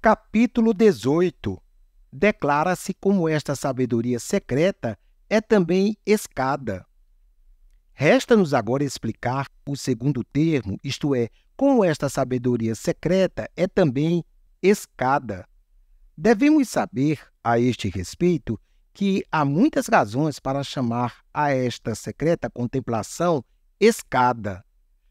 capítulo 18, declara-se como esta sabedoria secreta é também escada. Resta-nos agora explicar o segundo termo, isto é, como esta sabedoria secreta é também escada. Devemos saber, a este respeito, que há muitas razões para chamar a esta secreta contemplação escada.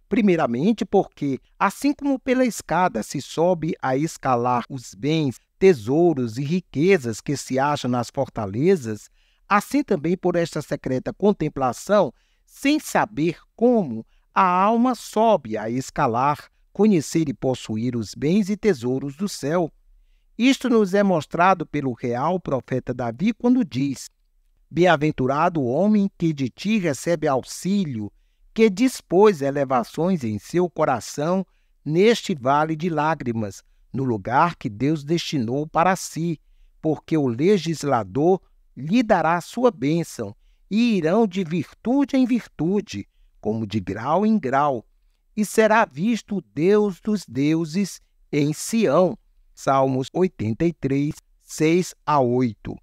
Primeiramente, porque, assim como pela escada se sobe a escalar os bens, tesouros e riquezas que se acham nas fortalezas, assim também por esta secreta contemplação, sem saber como, a alma sobe a escalar, conhecer e possuir os bens e tesouros do céu. Isto nos é mostrado pelo real profeta Davi quando diz: Bem-aventurado o homem que de ti recebe auxílio que dispôs elevações em seu coração neste vale de lágrimas, no lugar que Deus destinou para si, porque o legislador lhe dará sua bênção, e irão de virtude em virtude, como de grau em grau, e será visto o Deus dos deuses em Sião. Salmos 83, 6 a 8.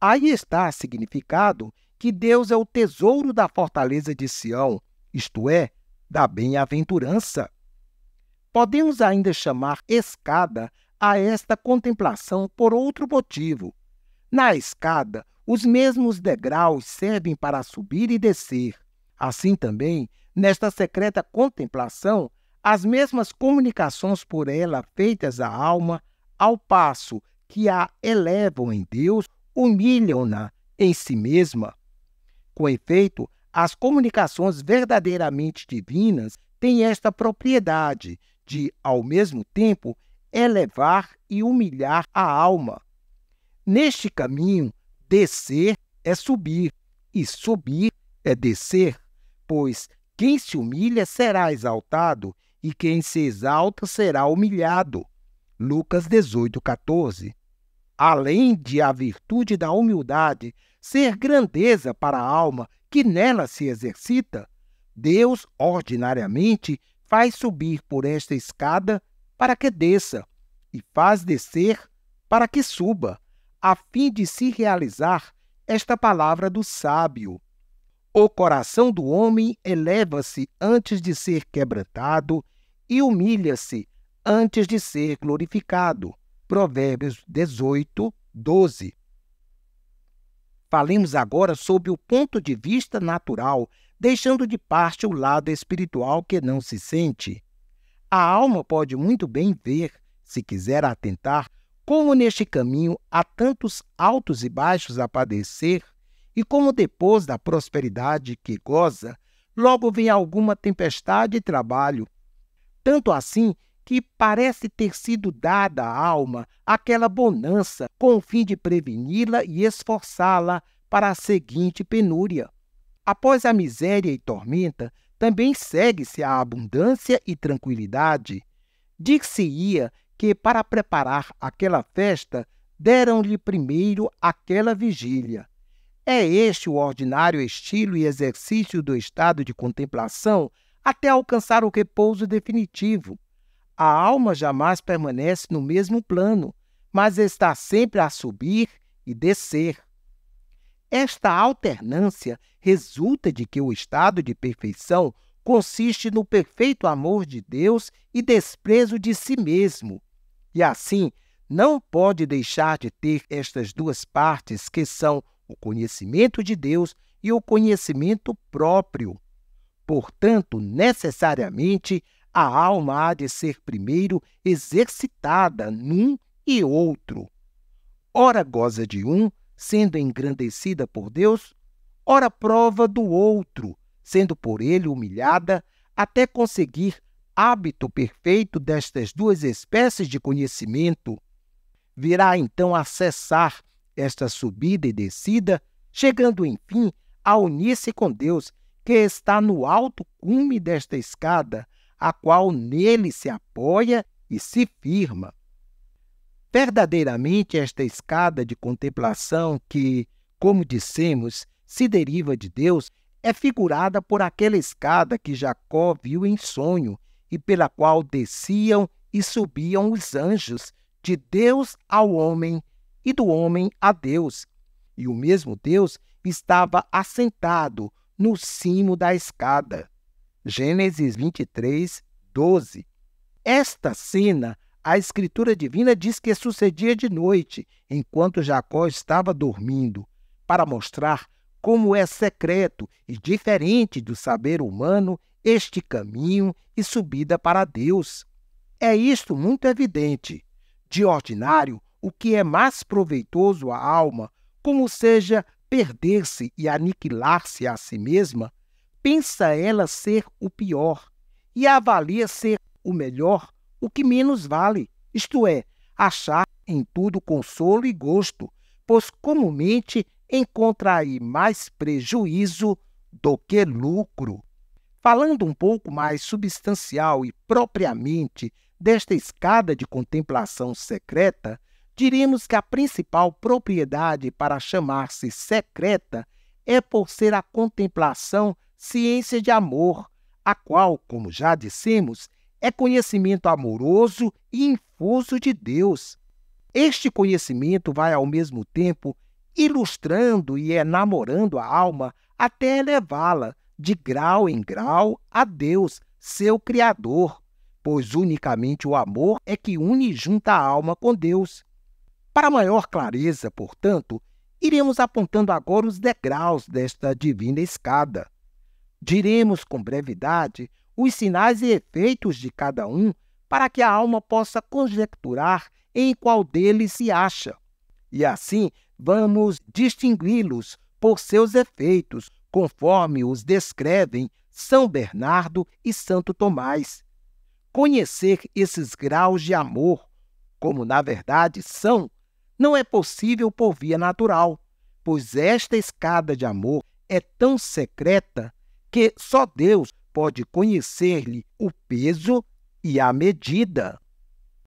Aí está significado que Deus é o tesouro da fortaleza de Sião, isto é, da bem-aventurança. Podemos ainda chamar escada a esta contemplação por outro motivo. Na escada, os mesmos degraus servem para subir e descer. Assim também, nesta secreta contemplação, as mesmas comunicações por ela feitas à alma, ao passo que a elevam em Deus, humilham-na em si mesma. Com efeito, as comunicações verdadeiramente divinas têm esta propriedade de, ao mesmo tempo, elevar e humilhar a alma. Neste caminho, descer é subir, e subir é descer, pois quem se humilha será exaltado, e quem se exalta será humilhado. Lucas 18, 14 além de a virtude da humildade ser grandeza para a alma que nela se exercita, Deus ordinariamente faz subir por esta escada para que desça, e faz descer para que suba, a fim de se realizar esta palavra do sábio. O coração do homem eleva-se antes de ser quebrantado e humilha-se antes de ser glorificado. Provérbios 18, 12. Falemos agora sobre o ponto de vista natural, deixando de parte o lado espiritual que não se sente. A alma pode muito bem ver, se quiser atentar, como neste caminho há tantos altos e baixos a padecer, e como depois da prosperidade que goza, logo vem alguma tempestade e trabalho. Tanto assim que parece ter sido dada à alma aquela bonança com o fim de preveni-la e esforçá-la para a seguinte penúria. Após a miséria e tormenta, também segue-se a abundância e tranquilidade. Dir-se-ia que, para preparar aquela festa, deram-lhe primeiro aquela vigília. É este o ordinário estilo e exercício do estado de contemplação até alcançar o repouso definitivo. A alma jamais permanece no mesmo plano, mas está sempre a subir e descer. Esta alternância resulta de que o estado de perfeição consiste no perfeito amor de Deus e desprezo de si mesmo. E assim, não pode deixar de ter estas duas partes que são o conhecimento de Deus e o conhecimento próprio. Portanto, necessariamente, a alma há de ser primeiro exercitada num e outro. Ora goza de um, sendo engrandecida por Deus, ora prova do outro, sendo por ele humilhada, até conseguir hábito perfeito destas duas espécies de conhecimento. Virá então a cessar esta subida e descida, chegando enfim a unir-se com Deus, que está no alto cume desta escada, a qual nele se apoia e se firma. Verdadeiramente, esta escada de contemplação, que, como dissemos, se deriva de Deus, é figurada por aquela escada que Jacó viu em sonho e pela qual desciam e subiam os anjos, de Deus ao homem e do homem a Deus. E o mesmo Deus estava assentado no cimo da escada. Gênesis 23, 12. Esta cena, a Escritura Divina diz que sucedia de noite, enquanto Jacó estava dormindo, para mostrar como é secreto e diferente do saber humano este caminho e subida para Deus. É isto muito evidente. De ordinário, o que é mais proveitoso à alma, como seja perder-se e aniquilar-se a si mesma, pensa ela ser o pior e avalia ser o melhor o que menos vale, isto é, achar em tudo consolo e gosto, pois comumente encontra aí mais prejuízo do que lucro. Falando um pouco mais substancial e propriamente desta escada de contemplação secreta, diremos que a principal propriedade para chamar-se secreta é por ser a contemplação ciência de amor, a qual, como já dissemos, é conhecimento amoroso e infuso de Deus. Este conhecimento vai ao mesmo tempo ilustrando e enamorando a alma até elevá-la de grau em grau a Deus, seu Criador, pois unicamente o amor é que une e junta a alma com Deus. Para maior clareza, portanto, iremos apontando agora os degraus desta divina escada. Diremos com brevidade os sinais e efeitos de cada um para que a alma possa conjecturar em qual deles se acha. E assim vamos distingui-los por seus efeitos, conforme os descrevem São Bernardo e Santo Tomás. Conhecer esses graus de amor, como na verdade são, não é possível por via natural, pois esta escada de amor é tão secreta que só Deus pode conhecer-lhe o peso e a medida.